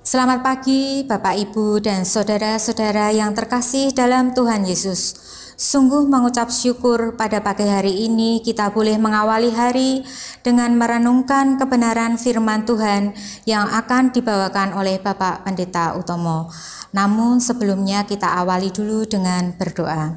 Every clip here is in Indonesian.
Selamat pagi, Bapak, Ibu, dan saudara-saudara yang terkasih dalam Tuhan Yesus. Sungguh mengucap syukur pada pagi hari ini kita boleh mengawali hari dengan merenungkan kebenaran firman Tuhan yang akan dibawakan oleh Bapak Pendeta Utomo. Namun sebelumnya kita awali dulu dengan berdoa.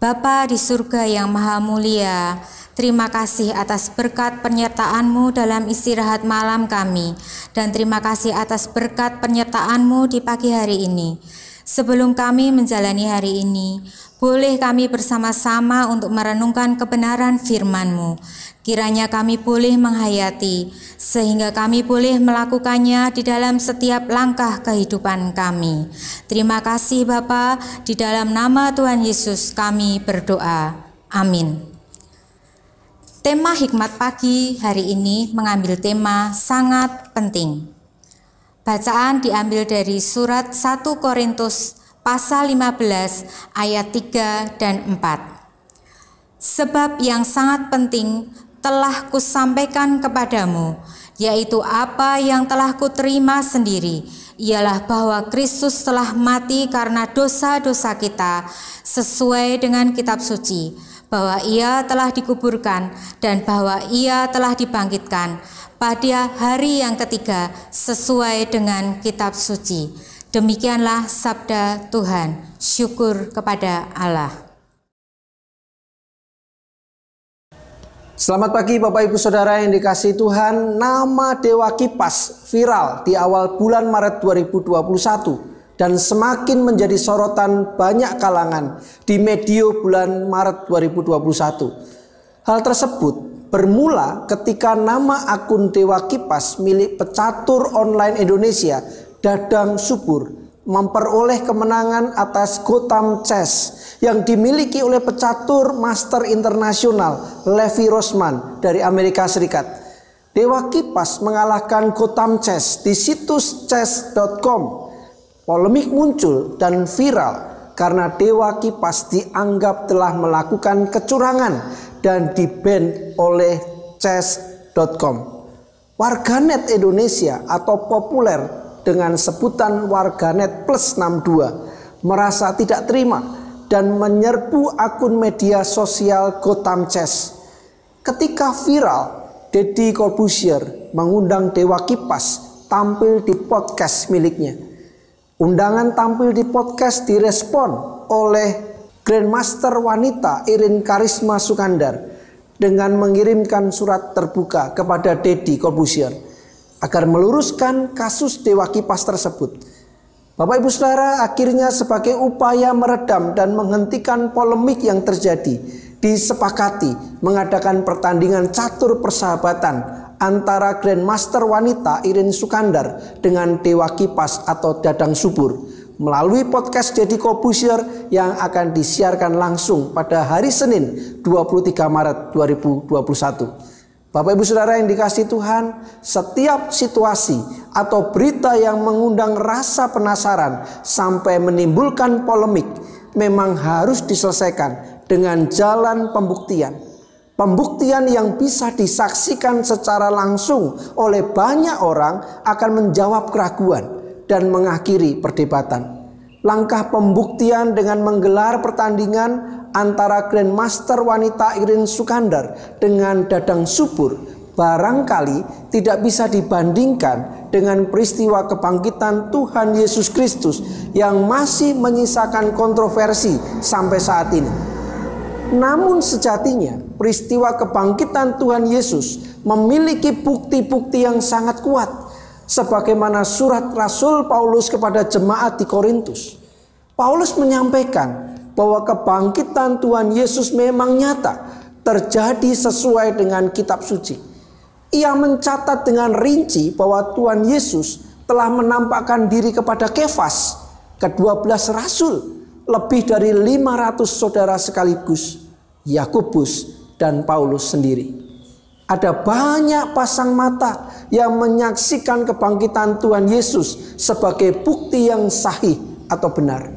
Bapa di surga yang maha mulia, Terima kasih atas berkat penyertaanmu dalam istirahat malam kami, dan terima kasih atas berkat penyertaanmu di pagi hari ini. Sebelum kami menjalani hari ini, boleh kami bersama-sama untuk merenungkan kebenaran firman-Mu. Kiranya kami boleh menghayati, sehingga kami boleh melakukannya di dalam setiap langkah kehidupan kami. Terima kasih Bapa, di dalam nama Tuhan Yesus kami berdoa. Amin. Tema hikmat pagi hari ini mengambil tema sangat penting. Bacaan diambil dari surat 1 Korintus pasal 15 ayat 3 dan 4. Sebab yang sangat penting telah kusampaikan kepadamu, yaitu apa yang telah kuterima sendiri, ialah bahwa Kristus telah mati karena dosa-dosa kita sesuai dengan kitab suci bahwa ia telah dikuburkan dan bahwa ia telah dibangkitkan pada hari yang ketiga sesuai dengan kitab suci. Demikianlah sabda Tuhan. Syukur kepada Allah. Selamat pagi Bapak Ibu Saudara yang dikasih Tuhan. Nama Dewa Kipas viral di awal bulan Maret 2021 dan semakin menjadi sorotan banyak kalangan di medio bulan Maret 2021. Hal tersebut bermula ketika nama akun Dewa Kipas milik pecatur online Indonesia Dadang Subur memperoleh kemenangan atas Gotham Chess yang dimiliki oleh pecatur master internasional Levi Rosman dari Amerika Serikat. Dewa Kipas mengalahkan Gotham Chess di situs chess.com Polemik muncul dan viral karena Dewa Kipas dianggap telah melakukan kecurangan dan diban oleh chess.com. Warganet Indonesia atau populer dengan sebutan Warganet Plus 62 merasa tidak terima dan menyerbu akun media sosial Gotham Chess. Ketika viral, Deddy Corbuzier mengundang Dewa Kipas tampil di podcast miliknya. Undangan tampil di podcast direspon oleh Grandmaster Wanita Irin Karisma Sukandar dengan mengirimkan surat terbuka kepada Deddy Kobusian agar meluruskan kasus Dewa Kipas tersebut. Bapak Ibu Saudara akhirnya sebagai upaya meredam dan menghentikan polemik yang terjadi disepakati mengadakan pertandingan catur persahabatan antara Grandmaster wanita Irin Sukandar dengan Dewa Kipas atau Dadang Subur melalui podcast Deddy Corbuzier yang akan disiarkan langsung pada hari Senin 23 Maret 2021. Bapak Ibu Saudara yang dikasih Tuhan, setiap situasi atau berita yang mengundang rasa penasaran sampai menimbulkan polemik memang harus diselesaikan dengan jalan pembuktian Pembuktian yang bisa disaksikan secara langsung oleh banyak orang akan menjawab keraguan dan mengakhiri perdebatan. Langkah pembuktian dengan menggelar pertandingan antara Grandmaster wanita Irin Sukandar dengan Dadang Subur barangkali tidak bisa dibandingkan dengan peristiwa kebangkitan Tuhan Yesus Kristus yang masih menyisakan kontroversi sampai saat ini. Namun sejatinya peristiwa kebangkitan Tuhan Yesus memiliki bukti-bukti yang sangat kuat sebagaimana surat Rasul Paulus kepada jemaat di Korintus. Paulus menyampaikan bahwa kebangkitan Tuhan Yesus memang nyata terjadi sesuai dengan kitab suci. Ia mencatat dengan rinci bahwa Tuhan Yesus telah menampakkan diri kepada Kefas, kedua belas rasul, lebih dari 500 saudara sekaligus Yakobus dan Paulus sendiri. Ada banyak pasang mata yang menyaksikan kebangkitan Tuhan Yesus sebagai bukti yang sahih atau benar.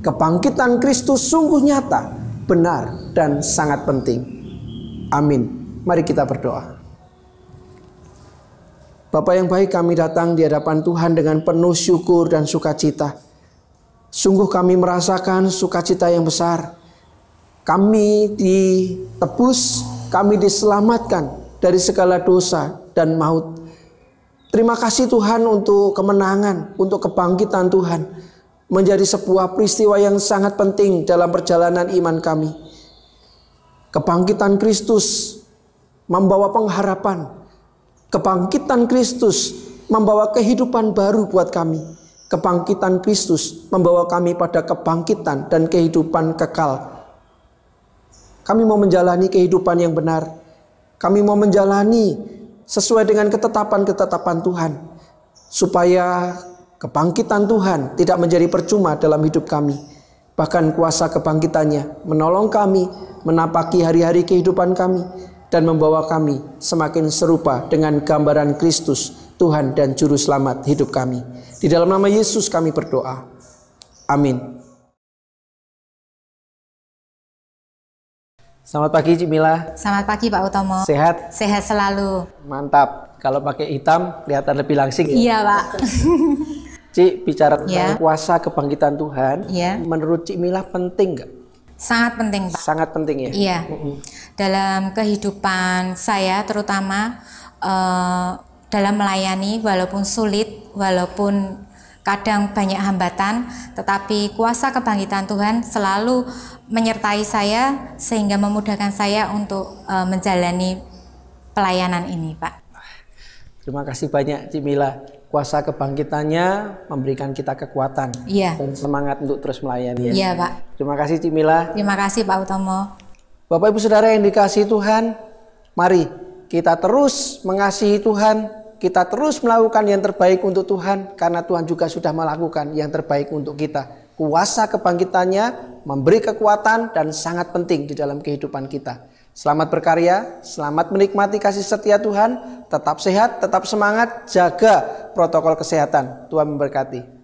Kebangkitan Kristus sungguh nyata, benar, dan sangat penting. Amin. Mari kita berdoa. Bapak yang baik kami datang di hadapan Tuhan dengan penuh syukur dan sukacita Sungguh kami merasakan sukacita yang besar. Kami ditebus, kami diselamatkan dari segala dosa dan maut. Terima kasih Tuhan untuk kemenangan, untuk kebangkitan Tuhan. Menjadi sebuah peristiwa yang sangat penting dalam perjalanan iman kami. Kebangkitan Kristus membawa pengharapan. Kebangkitan Kristus membawa kehidupan baru buat kami kebangkitan Kristus membawa kami pada kebangkitan dan kehidupan kekal. Kami mau menjalani kehidupan yang benar. Kami mau menjalani sesuai dengan ketetapan-ketetapan Tuhan supaya kebangkitan Tuhan tidak menjadi percuma dalam hidup kami. Bahkan kuasa kebangkitannya menolong kami menapaki hari-hari kehidupan kami dan membawa kami semakin serupa dengan gambaran Kristus Tuhan dan Juru Selamat hidup kami. Di dalam nama Yesus kami berdoa. Amin. Selamat pagi Cik Mila. Selamat pagi Pak Utomo. Sehat? Sehat selalu. Mantap. Kalau pakai hitam kelihatan lebih langsing ya? Iya Pak. Cik bicara tentang yeah. kuasa kebangkitan Tuhan. Yeah. Menurut Cik Mila penting nggak? Sangat penting Pak. Sangat penting ya? Iya. Mm -hmm. Dalam kehidupan saya terutama uh, dalam melayani walaupun sulit, walaupun kadang banyak hambatan, tetapi kuasa kebangkitan Tuhan selalu menyertai saya sehingga memudahkan saya untuk e, menjalani pelayanan ini, Pak. Terima kasih banyak Cimila. Kuasa kebangkitannya memberikan kita kekuatan ya. dan semangat untuk terus melayani. Iya, Pak. Terima kasih Cimila. Terima kasih Pak Utomo. Bapak Ibu Saudara yang dikasihi Tuhan, mari kita terus mengasihi Tuhan kita terus melakukan yang terbaik untuk Tuhan karena Tuhan juga sudah melakukan yang terbaik untuk kita. Kuasa kebangkitannya memberi kekuatan dan sangat penting di dalam kehidupan kita. Selamat berkarya, selamat menikmati kasih setia Tuhan, tetap sehat, tetap semangat, jaga protokol kesehatan. Tuhan memberkati.